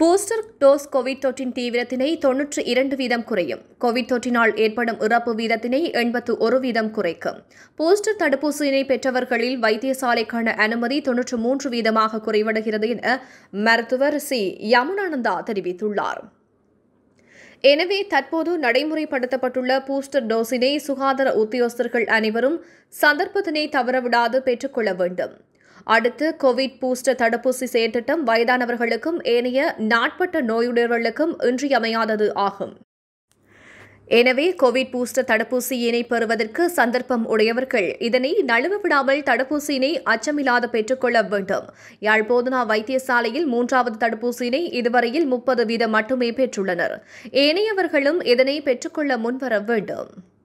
booster dose Covid தொற்றின் தீவிரத்தினை தொன்னூற்று இரண்டு வீதம் குறையும் கோவிட் தொற்றினால் ஏற்படும் இறப்பு வீதத்தினை எண்பத்து ஒரு வீதம் குறைக்கும் பூஸ்டர் தடுப்பூசியினை பெற்றவர்களில் வைத்தியசாலைக்கான அனுமதி தொன்னூற்று மூன்று வீதமாக குறைவடைகிறது என மருத்துவர் சி யமுனானந்தா தெரிவித்துள்ளார் எனவே தற்போது நடைமுறைப்படுத்தப்பட்டுள்ள பூஸ்டர் டோஸினை சுகாதார உத்தியோகஸ்தர்கள் அனைவரும் சந்தர்ப்பத்தினை தவறவிடாது பெற்றுக்கொள்ள வேண்டும் அடுத்து கோவிட் பூஸ்டர் தடுப்பூசி செயற்றிட்டம் வயதானவர்களுக்கும் ஏனைய நாட்பட்ட நோயுடையவர்களுக்கும் இன்றியமையாதது ஆகும் எனவே கோவிட் பூஸ்டர் தடுப்பூசியினை பெறுவதற்கு சந்தர்ப்பம் உடையவர்கள் இதனை நழுவ விடாமல் தடுப்பூசியினை அச்சமில்லாத பெற்றுக்கொள்ள வேண்டும் யாழ்போதனா வைத்தியசாலையில் மூன்றாவது தடுப்பூசியினை இதுவரையில் முப்பது வீதம் மட்டுமே பெற்றுள்ளனர் ஏனையவர்களும் இதனை பெற்றுக்கொள்ள முன்வர வேண்டும்